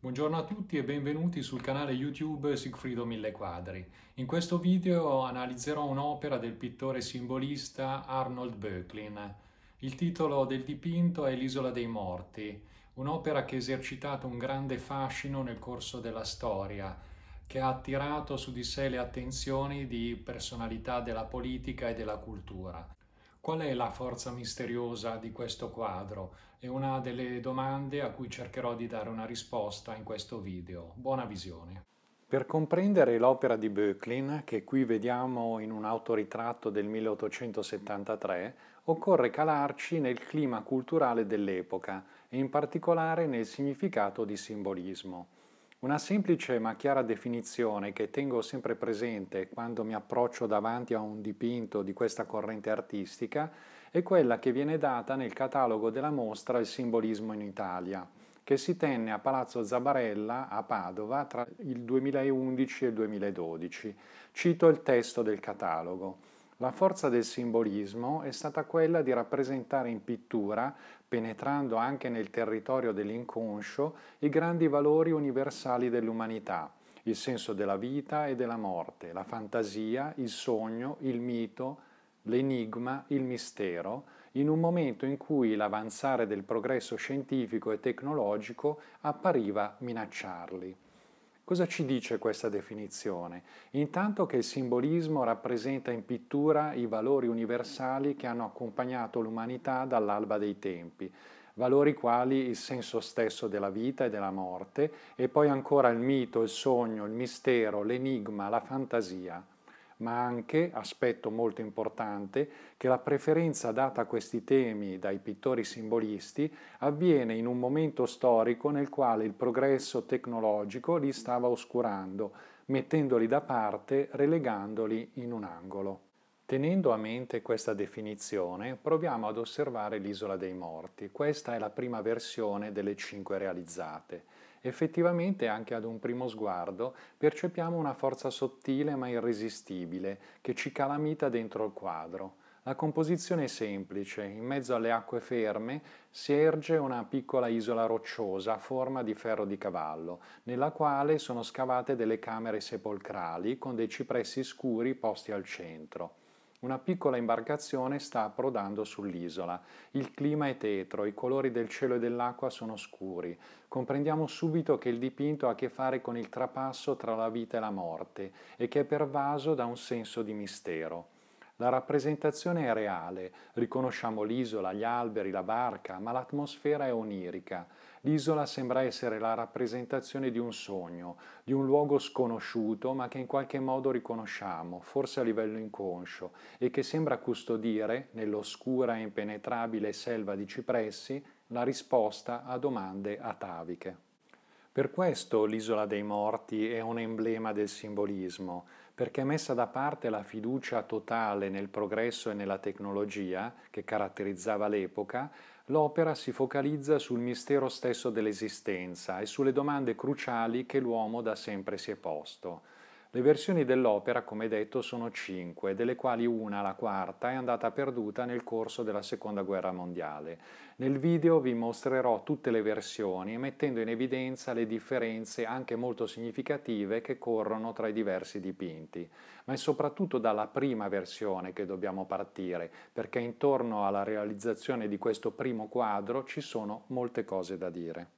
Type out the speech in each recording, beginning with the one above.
Buongiorno a tutti e benvenuti sul canale YouTube Sigfrido Mille Quadri. In questo video analizzerò un'opera del pittore simbolista Arnold Böcklin. Il titolo del dipinto è L'isola dei morti, un'opera che ha esercitato un grande fascino nel corso della storia, che ha attirato su di sé le attenzioni di personalità della politica e della cultura. Qual è la forza misteriosa di questo quadro? È una delle domande a cui cercherò di dare una risposta in questo video. Buona visione! Per comprendere l'opera di Böcklin, che qui vediamo in un autoritratto del 1873, occorre calarci nel clima culturale dell'epoca e in particolare nel significato di simbolismo. Una semplice ma chiara definizione che tengo sempre presente quando mi approccio davanti a un dipinto di questa corrente artistica è quella che viene data nel catalogo della mostra Il simbolismo in Italia, che si tenne a Palazzo Zabarella a Padova tra il 2011 e il 2012. Cito il testo del catalogo. La forza del simbolismo è stata quella di rappresentare in pittura, penetrando anche nel territorio dell'inconscio, i grandi valori universali dell'umanità, il senso della vita e della morte, la fantasia, il sogno, il mito, l'enigma, il mistero, in un momento in cui l'avanzare del progresso scientifico e tecnologico appariva minacciarli. Cosa ci dice questa definizione? Intanto che il simbolismo rappresenta in pittura i valori universali che hanno accompagnato l'umanità dall'alba dei tempi, valori quali il senso stesso della vita e della morte, e poi ancora il mito, il sogno, il mistero, l'enigma, la fantasia ma anche, aspetto molto importante, che la preferenza data a questi temi dai pittori simbolisti avviene in un momento storico nel quale il progresso tecnologico li stava oscurando, mettendoli da parte, relegandoli in un angolo. Tenendo a mente questa definizione, proviamo ad osservare l'isola dei morti. Questa è la prima versione delle cinque realizzate effettivamente anche ad un primo sguardo percepiamo una forza sottile ma irresistibile che ci calamita dentro il quadro. La composizione è semplice, in mezzo alle acque ferme si erge una piccola isola rocciosa a forma di ferro di cavallo, nella quale sono scavate delle camere sepolcrali con dei cipressi scuri posti al centro. Una piccola imbarcazione sta approdando sull'isola. Il clima è tetro, i colori del cielo e dell'acqua sono scuri. Comprendiamo subito che il dipinto ha a che fare con il trapasso tra la vita e la morte e che è pervaso da un senso di mistero. La rappresentazione è reale, riconosciamo l'isola, gli alberi, la barca, ma l'atmosfera è onirica. L'isola sembra essere la rappresentazione di un sogno, di un luogo sconosciuto ma che in qualche modo riconosciamo, forse a livello inconscio, e che sembra custodire, nell'oscura e impenetrabile selva di cipressi, la risposta a domande ataviche. Per questo l'isola dei morti è un emblema del simbolismo, perché messa da parte la fiducia totale nel progresso e nella tecnologia che caratterizzava l'epoca, l'opera si focalizza sul mistero stesso dell'esistenza e sulle domande cruciali che l'uomo da sempre si è posto. Le versioni dell'opera, come detto, sono cinque, delle quali una, la quarta, è andata perduta nel corso della Seconda Guerra Mondiale. Nel video vi mostrerò tutte le versioni, mettendo in evidenza le differenze anche molto significative che corrono tra i diversi dipinti. Ma è soprattutto dalla prima versione che dobbiamo partire, perché intorno alla realizzazione di questo primo quadro ci sono molte cose da dire.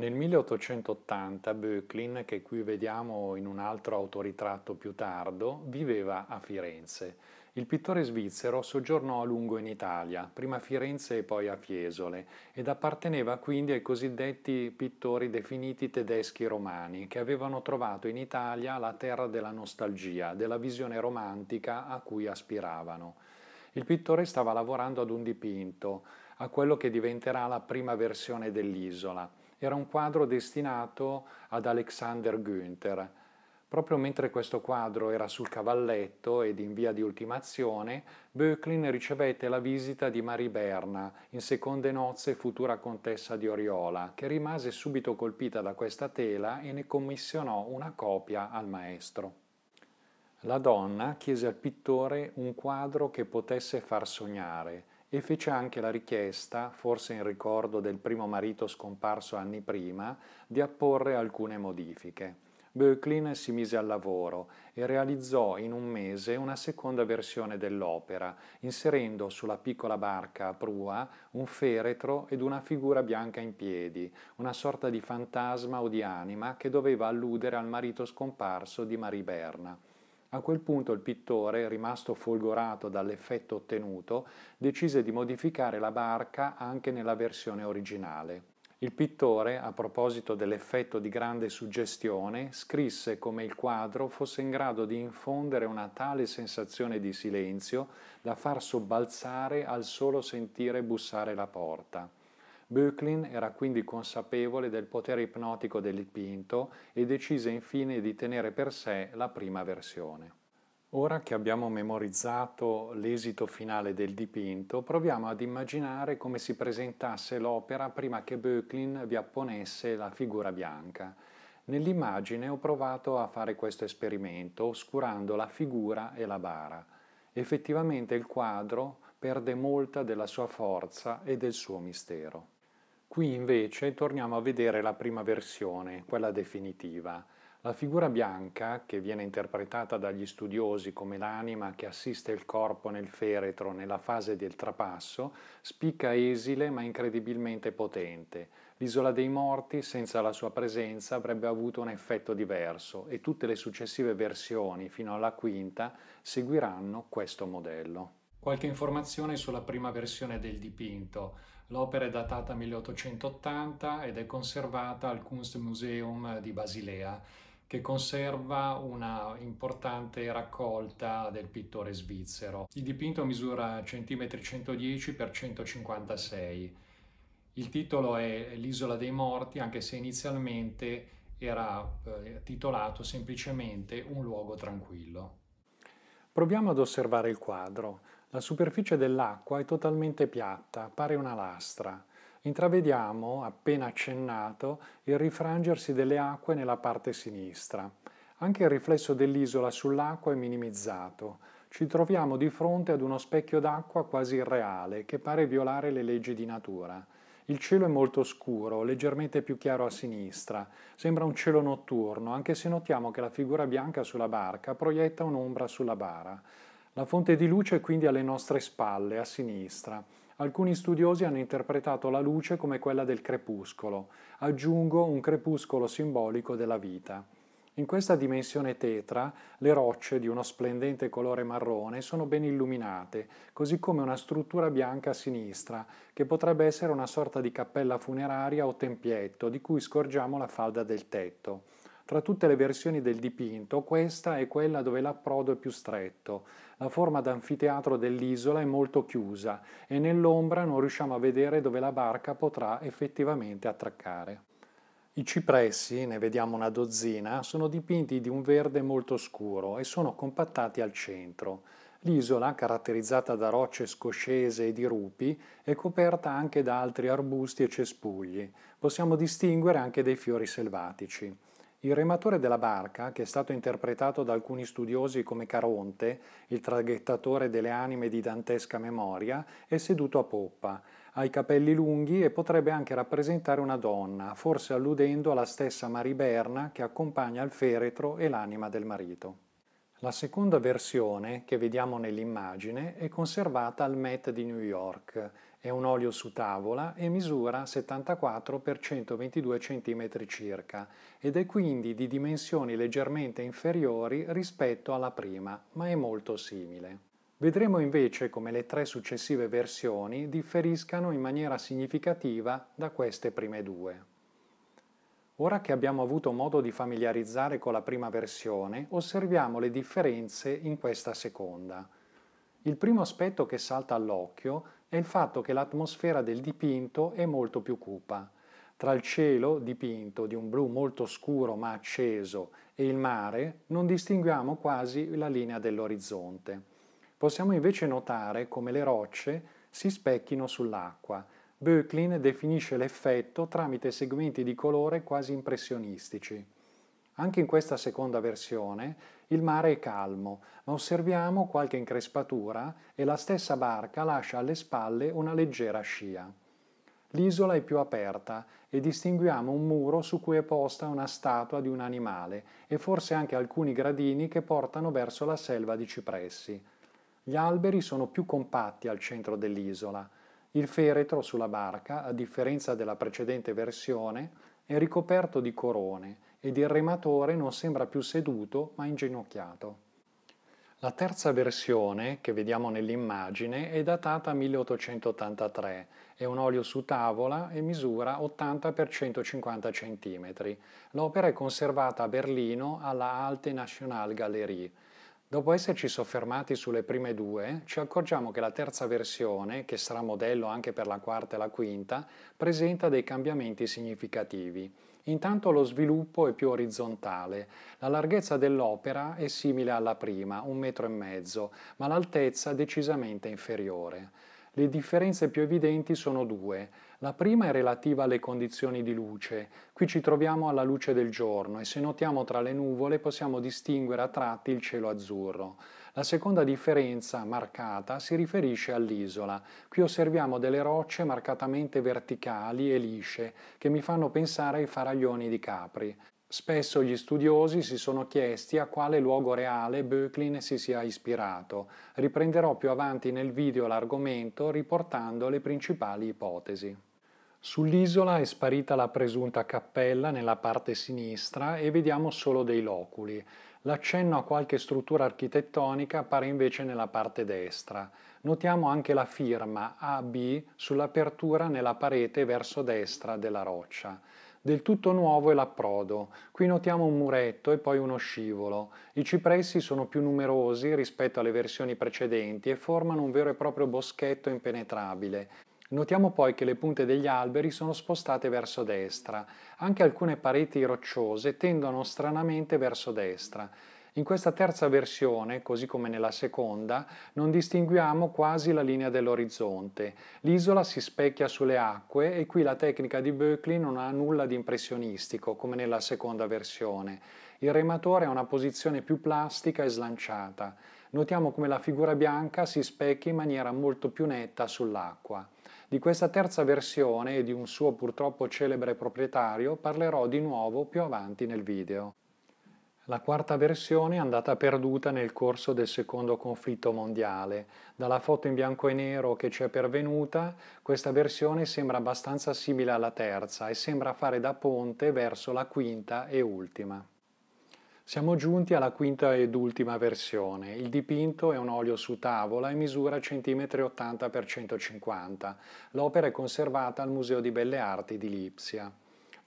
Nel 1880 Böcklin, che qui vediamo in un altro autoritratto più tardo, viveva a Firenze. Il pittore svizzero soggiornò a lungo in Italia, prima a Firenze e poi a Fiesole, ed apparteneva quindi ai cosiddetti pittori definiti tedeschi romani, che avevano trovato in Italia la terra della nostalgia, della visione romantica a cui aspiravano. Il pittore stava lavorando ad un dipinto, a quello che diventerà la prima versione dell'isola era un quadro destinato ad Alexander Günther. Proprio mentre questo quadro era sul cavalletto ed in via di ultimazione, Böcklin ricevette la visita di Marie Berna, in seconde nozze futura contessa di Oriola, che rimase subito colpita da questa tela e ne commissionò una copia al maestro. La donna chiese al pittore un quadro che potesse far sognare, e fece anche la richiesta, forse in ricordo del primo marito scomparso anni prima, di apporre alcune modifiche. Böcklin si mise al lavoro e realizzò in un mese una seconda versione dell'opera, inserendo sulla piccola barca a prua un feretro ed una figura bianca in piedi, una sorta di fantasma o di anima che doveva alludere al marito scomparso di Marie Berna. A quel punto il pittore, rimasto folgorato dall'effetto ottenuto, decise di modificare la barca anche nella versione originale. Il pittore, a proposito dell'effetto di grande suggestione, scrisse come il quadro fosse in grado di infondere una tale sensazione di silenzio da far sobbalzare al solo sentire bussare la porta. Böcklin era quindi consapevole del potere ipnotico del dipinto e decise infine di tenere per sé la prima versione. Ora che abbiamo memorizzato l'esito finale del dipinto, proviamo ad immaginare come si presentasse l'opera prima che Böcklin vi apponesse la figura bianca. Nell'immagine ho provato a fare questo esperimento, oscurando la figura e la bara. Effettivamente il quadro perde molta della sua forza e del suo mistero. Qui invece torniamo a vedere la prima versione, quella definitiva. La figura bianca, che viene interpretata dagli studiosi come l'anima che assiste il corpo nel feretro nella fase del trapasso, spicca esile ma incredibilmente potente. L'isola dei morti, senza la sua presenza, avrebbe avuto un effetto diverso e tutte le successive versioni, fino alla quinta, seguiranno questo modello. Qualche informazione sulla prima versione del dipinto. L'opera è datata 1880 ed è conservata al Kunstmuseum di Basilea, che conserva una importante raccolta del pittore svizzero. Il dipinto misura cm 110 x 156. Il titolo è L'isola dei morti, anche se inizialmente era eh, titolato semplicemente Un luogo tranquillo. Proviamo ad osservare il quadro. La superficie dell'acqua è totalmente piatta, pare una lastra. Intravediamo, appena accennato, il rifrangersi delle acque nella parte sinistra. Anche il riflesso dell'isola sull'acqua è minimizzato. Ci troviamo di fronte ad uno specchio d'acqua quasi irreale, che pare violare le leggi di natura. Il cielo è molto scuro, leggermente più chiaro a sinistra. Sembra un cielo notturno, anche se notiamo che la figura bianca sulla barca proietta un'ombra sulla bara. La fonte di luce è quindi alle nostre spalle, a sinistra. Alcuni studiosi hanno interpretato la luce come quella del crepuscolo, aggiungo un crepuscolo simbolico della vita. In questa dimensione tetra, le rocce di uno splendente colore marrone sono ben illuminate, così come una struttura bianca a sinistra, che potrebbe essere una sorta di cappella funeraria o tempietto di cui scorgiamo la falda del tetto. Tra tutte le versioni del dipinto, questa è quella dove l'approdo è più stretto. La forma d'anfiteatro dell'isola è molto chiusa e nell'ombra non riusciamo a vedere dove la barca potrà effettivamente attraccare. I cipressi, ne vediamo una dozzina, sono dipinti di un verde molto scuro e sono compattati al centro. L'isola, caratterizzata da rocce scoscese e di rupi, è coperta anche da altri arbusti e cespugli. Possiamo distinguere anche dei fiori selvatici. Il rematore della barca, che è stato interpretato da alcuni studiosi come Caronte, il traghettatore delle anime di dantesca memoria, è seduto a poppa, ha i capelli lunghi e potrebbe anche rappresentare una donna, forse alludendo alla stessa Mariberna che accompagna il feretro e l'anima del marito. La seconda versione, che vediamo nell'immagine, è conservata al Met di New York è un olio su tavola e misura 74 x 122 cm circa ed è quindi di dimensioni leggermente inferiori rispetto alla prima, ma è molto simile. Vedremo invece come le tre successive versioni differiscano in maniera significativa da queste prime due. Ora che abbiamo avuto modo di familiarizzare con la prima versione, osserviamo le differenze in questa seconda. Il primo aspetto che salta all'occhio è il fatto che l'atmosfera del dipinto è molto più cupa. Tra il cielo dipinto di un blu molto scuro ma acceso e il mare non distinguiamo quasi la linea dell'orizzonte. Possiamo invece notare come le rocce si specchino sull'acqua. Böcklin definisce l'effetto tramite segmenti di colore quasi impressionistici. Anche in questa seconda versione il mare è calmo, ma osserviamo qualche increspatura e la stessa barca lascia alle spalle una leggera scia. L'isola è più aperta e distinguiamo un muro su cui è posta una statua di un animale e forse anche alcuni gradini che portano verso la selva di cipressi. Gli alberi sono più compatti al centro dell'isola. Il feretro sulla barca, a differenza della precedente versione, è ricoperto di corone ed il rematore non sembra più seduto ma inginocchiato. La terza versione, che vediamo nell'immagine, è datata 1883, è un olio su tavola e misura 80 x 150 cm. L'opera è conservata a Berlino alla Alte Nationalgalerie. Dopo esserci soffermati sulle prime due, ci accorgiamo che la terza versione, che sarà modello anche per la quarta e la quinta, presenta dei cambiamenti significativi. Intanto lo sviluppo è più orizzontale. La larghezza dell'opera è simile alla prima, un metro e mezzo, ma l'altezza decisamente inferiore. Le differenze più evidenti sono due. La prima è relativa alle condizioni di luce. Qui ci troviamo alla luce del giorno e se notiamo tra le nuvole possiamo distinguere a tratti il cielo azzurro. La seconda differenza marcata si riferisce all'isola. Qui osserviamo delle rocce marcatamente verticali e lisce che mi fanno pensare ai faraglioni di Capri. Spesso gli studiosi si sono chiesti a quale luogo reale Böcklin si sia ispirato. Riprenderò più avanti nel video l'argomento riportando le principali ipotesi. Sull'isola è sparita la presunta cappella nella parte sinistra e vediamo solo dei loculi. L'accenno a qualche struttura architettonica appare invece nella parte destra. Notiamo anche la firma AB sull'apertura nella parete verso destra della roccia. Del tutto nuovo è l'approdo. Qui notiamo un muretto e poi uno scivolo. I cipressi sono più numerosi rispetto alle versioni precedenti e formano un vero e proprio boschetto impenetrabile. Notiamo poi che le punte degli alberi sono spostate verso destra, anche alcune pareti rocciose tendono stranamente verso destra. In questa terza versione, così come nella seconda, non distinguiamo quasi la linea dell'orizzonte. L'isola si specchia sulle acque e qui la tecnica di Böcklin non ha nulla di impressionistico, come nella seconda versione. Il rematore ha una posizione più plastica e slanciata. Notiamo come la figura bianca si specchia in maniera molto più netta sull'acqua. Di questa terza versione e di un suo purtroppo celebre proprietario parlerò di nuovo più avanti nel video. La quarta versione è andata perduta nel corso del secondo conflitto mondiale. Dalla foto in bianco e nero che ci è pervenuta, questa versione sembra abbastanza simile alla terza e sembra fare da ponte verso la quinta e ultima. Siamo giunti alla quinta ed ultima versione. Il dipinto è un olio su tavola e misura 1,80 cm x 150 L'opera è conservata al Museo di Belle Arti di Lipsia.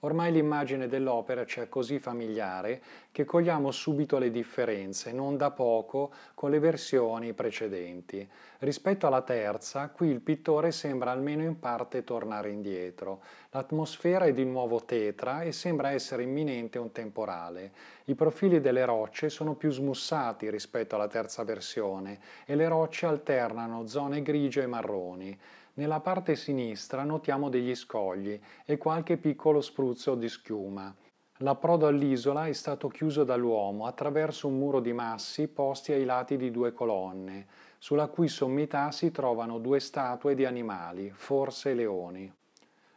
Ormai l'immagine dell'opera ci è così familiare che cogliamo subito le differenze, non da poco, con le versioni precedenti. Rispetto alla terza, qui il pittore sembra almeno in parte tornare indietro. L'atmosfera è di nuovo tetra e sembra essere imminente un temporale. I profili delle rocce sono più smussati rispetto alla terza versione e le rocce alternano zone grigie e marroni. Nella parte sinistra notiamo degli scogli e qualche piccolo spruzzo di schiuma. L'approdo all'isola è stato chiuso dall'uomo attraverso un muro di massi posti ai lati di due colonne, sulla cui sommità si trovano due statue di animali, forse leoni.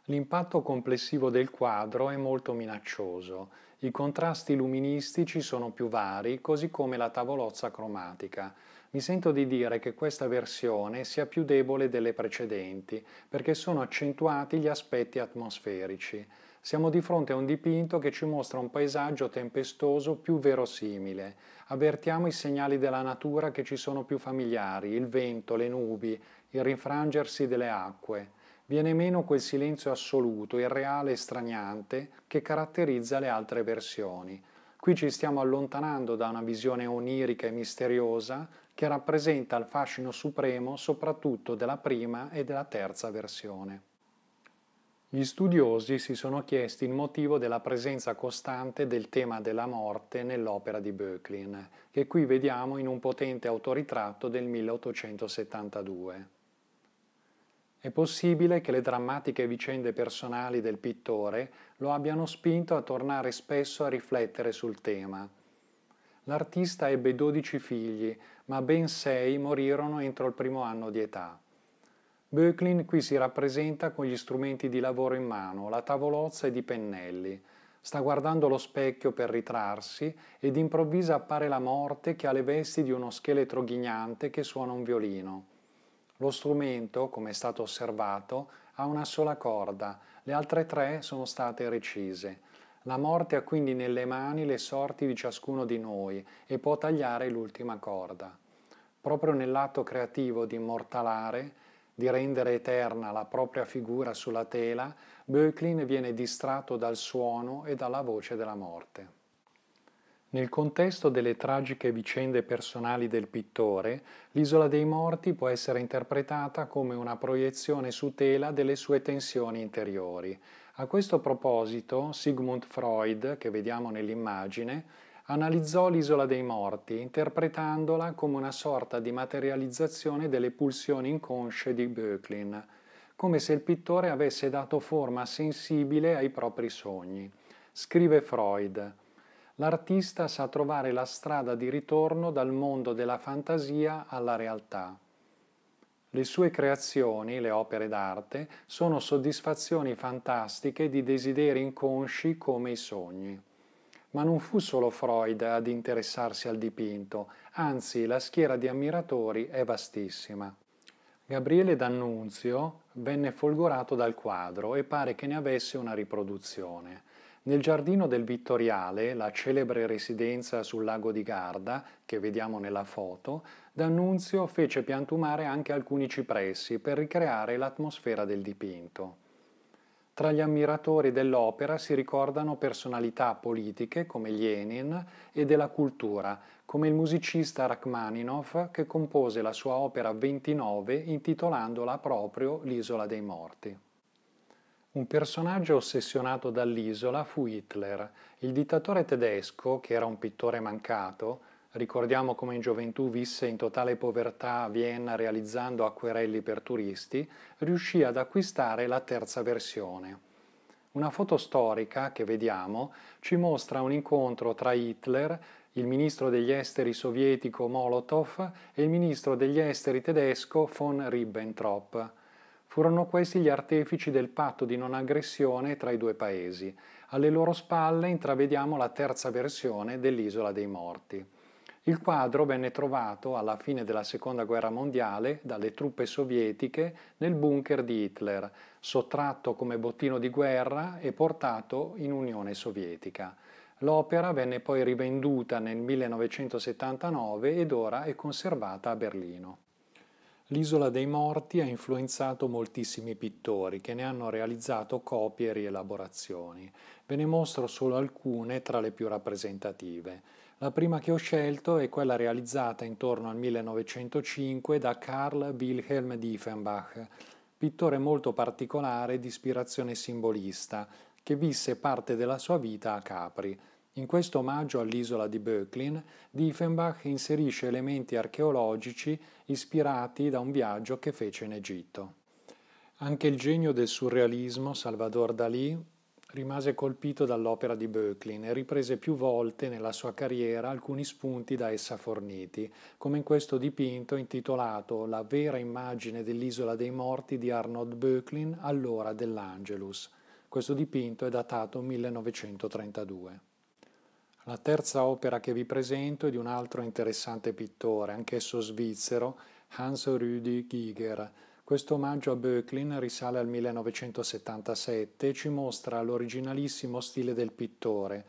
L'impatto complessivo del quadro è molto minaccioso. I contrasti luministici sono più vari, così come la tavolozza cromatica. Mi sento di dire che questa versione sia più debole delle precedenti, perché sono accentuati gli aspetti atmosferici. Siamo di fronte a un dipinto che ci mostra un paesaggio tempestoso più verosimile. Avvertiamo i segnali della natura che ci sono più familiari, il vento, le nubi, il rinfrangersi delle acque. Viene meno quel silenzio assoluto, irreale e straniante che caratterizza le altre versioni. Qui ci stiamo allontanando da una visione onirica e misteriosa che rappresenta il fascino supremo soprattutto della prima e della terza versione. Gli studiosi si sono chiesti il motivo della presenza costante del tema della morte nell'opera di Böcklin, che qui vediamo in un potente autoritratto del 1872. È possibile che le drammatiche vicende personali del pittore lo abbiano spinto a tornare spesso a riflettere sul tema, L'artista ebbe dodici figli, ma ben sei morirono entro il primo anno di età. Böcklin qui si rappresenta con gli strumenti di lavoro in mano, la tavolozza ed i pennelli. Sta guardando lo specchio per ritrarsi ed improvvisa appare la morte che ha le vesti di uno scheletro ghignante che suona un violino. Lo strumento, come è stato osservato, ha una sola corda, le altre tre sono state recise. La morte ha quindi nelle mani le sorti di ciascuno di noi e può tagliare l'ultima corda. Proprio nell'atto creativo di immortalare, di rendere eterna la propria figura sulla tela, Böcklin viene distratto dal suono e dalla voce della morte. Nel contesto delle tragiche vicende personali del pittore, l'isola dei morti può essere interpretata come una proiezione su tela delle sue tensioni interiori, a questo proposito Sigmund Freud, che vediamo nell'immagine, analizzò l'isola dei morti, interpretandola come una sorta di materializzazione delle pulsioni inconsce di Böcklin, come se il pittore avesse dato forma sensibile ai propri sogni. Scrive Freud, l'artista sa trovare la strada di ritorno dal mondo della fantasia alla realtà. Le sue creazioni, le opere d'arte, sono soddisfazioni fantastiche di desideri inconsci come i sogni. Ma non fu solo Freud ad interessarsi al dipinto, anzi la schiera di ammiratori è vastissima. Gabriele D'Annunzio venne folgorato dal quadro e pare che ne avesse una riproduzione. Nel giardino del Vittoriale, la celebre residenza sul lago di Garda, che vediamo nella foto, D'Annunzio fece piantumare anche alcuni cipressi per ricreare l'atmosfera del dipinto. Tra gli ammiratori dell'opera si ricordano personalità politiche come Lenin e della cultura, come il musicista Rachmaninoff che compose la sua opera 29 intitolandola proprio L'isola dei morti. Un personaggio ossessionato dall'isola fu Hitler, il dittatore tedesco, che era un pittore mancato, Ricordiamo come in gioventù visse in totale povertà a Vienna realizzando acquerelli per turisti, riuscì ad acquistare la terza versione. Una foto storica che vediamo ci mostra un incontro tra Hitler, il ministro degli esteri sovietico Molotov e il ministro degli esteri tedesco von Ribbentrop. Furono questi gli artefici del patto di non aggressione tra i due paesi. Alle loro spalle intravediamo la terza versione dell'Isola dei Morti. Il quadro venne trovato alla fine della Seconda Guerra Mondiale dalle truppe sovietiche nel bunker di Hitler, sottratto come bottino di guerra e portato in Unione Sovietica. L'opera venne poi rivenduta nel 1979 ed ora è conservata a Berlino. L'isola dei morti ha influenzato moltissimi pittori che ne hanno realizzato copie e rielaborazioni. Ve ne mostro solo alcune tra le più rappresentative. La prima che ho scelto è quella realizzata intorno al 1905 da Carl Wilhelm Diefenbach, pittore molto particolare di ispirazione simbolista, che visse parte della sua vita a Capri. In questo omaggio all'isola di Böcklin, Diefenbach inserisce elementi archeologici ispirati da un viaggio che fece in Egitto. Anche il genio del surrealismo Salvador Dalí, Rimase colpito dall'opera di Böcklin e riprese più volte nella sua carriera alcuni spunti da essa forniti, come in questo dipinto intitolato La vera immagine dell'isola dei morti di Arnold Böcklin all'ora dell'Angelus. Questo dipinto è datato 1932. La terza opera che vi presento è di un altro interessante pittore, anch'esso svizzero, Hans Rudi Giger, questo omaggio a Böcklin risale al 1977 e ci mostra l'originalissimo stile del pittore,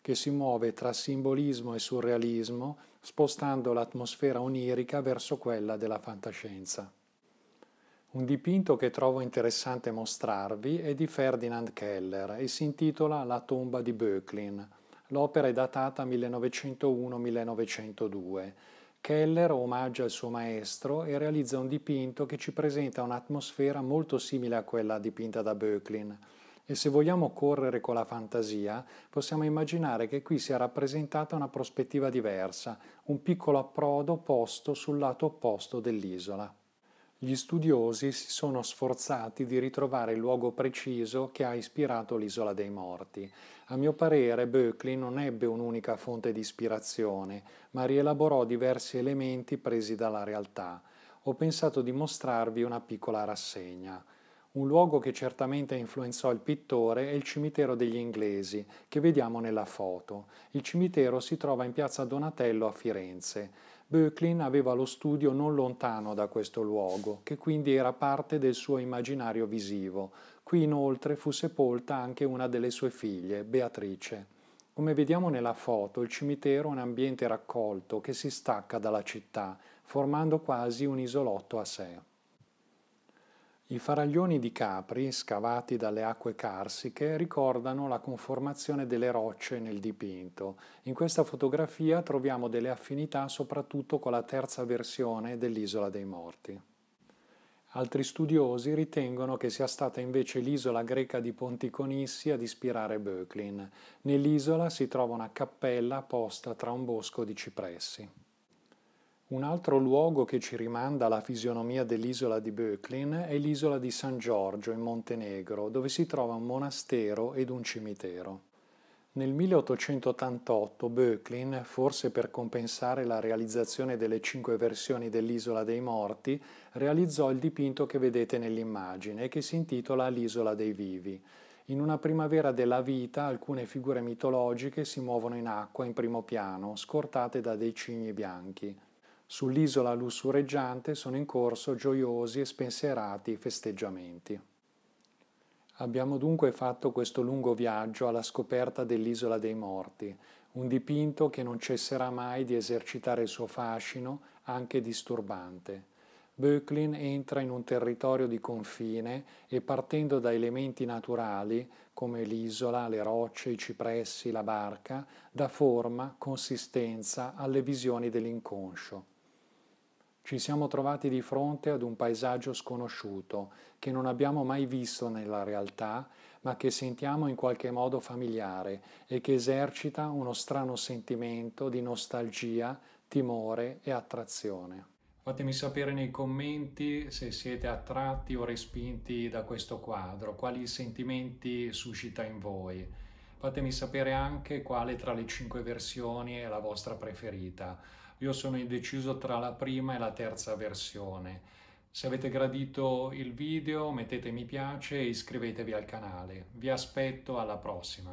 che si muove tra simbolismo e surrealismo, spostando l'atmosfera onirica verso quella della fantascienza. Un dipinto che trovo interessante mostrarvi è di Ferdinand Keller e si intitola La tomba di Böcklin. L'opera è datata 1901-1902 Keller omaggia il suo maestro e realizza un dipinto che ci presenta un'atmosfera molto simile a quella dipinta da Böcklin. E se vogliamo correre con la fantasia, possiamo immaginare che qui sia rappresentata una prospettiva diversa, un piccolo approdo posto sul lato opposto dell'isola gli studiosi si sono sforzati di ritrovare il luogo preciso che ha ispirato l'isola dei morti. A mio parere Böcklin non ebbe un'unica fonte di ispirazione, ma rielaborò diversi elementi presi dalla realtà. Ho pensato di mostrarvi una piccola rassegna. Un luogo che certamente influenzò il pittore è il cimitero degli inglesi, che vediamo nella foto. Il cimitero si trova in piazza Donatello a Firenze. Böcklin aveva lo studio non lontano da questo luogo, che quindi era parte del suo immaginario visivo. Qui inoltre fu sepolta anche una delle sue figlie, Beatrice. Come vediamo nella foto, il cimitero è un ambiente raccolto che si stacca dalla città, formando quasi un isolotto a sé. I faraglioni di Capri, scavati dalle acque carsiche, ricordano la conformazione delle rocce nel dipinto. In questa fotografia troviamo delle affinità soprattutto con la terza versione dell'Isola dei Morti. Altri studiosi ritengono che sia stata invece l'isola greca di Ponticonissi ad ispirare Böcklin. Nell'isola si trova una cappella posta tra un bosco di cipressi. Un altro luogo che ci rimanda alla fisionomia dell'isola di Böcklin è l'isola di San Giorgio in Montenegro, dove si trova un monastero ed un cimitero. Nel 1888 Böcklin, forse per compensare la realizzazione delle cinque versioni dell'Isola dei Morti, realizzò il dipinto che vedete nell'immagine, che si intitola L'isola dei Vivi. In una primavera della vita alcune figure mitologiche si muovono in acqua in primo piano, scortate da dei cigni bianchi. Sull'isola lussureggiante sono in corso gioiosi e spensierati festeggiamenti. Abbiamo dunque fatto questo lungo viaggio alla scoperta dell'isola dei morti, un dipinto che non cesserà mai di esercitare il suo fascino, anche disturbante. Böcklin entra in un territorio di confine e partendo da elementi naturali, come l'isola, le rocce, i cipressi, la barca, dà forma, consistenza alle visioni dell'inconscio. Ci siamo trovati di fronte ad un paesaggio sconosciuto, che non abbiamo mai visto nella realtà, ma che sentiamo in qualche modo familiare e che esercita uno strano sentimento di nostalgia, timore e attrazione. Fatemi sapere nei commenti se siete attratti o respinti da questo quadro, quali sentimenti suscita in voi. Fatemi sapere anche quale tra le cinque versioni è la vostra preferita. Io sono indeciso tra la prima e la terza versione. Se avete gradito il video mettete mi piace e iscrivetevi al canale. Vi aspetto alla prossima.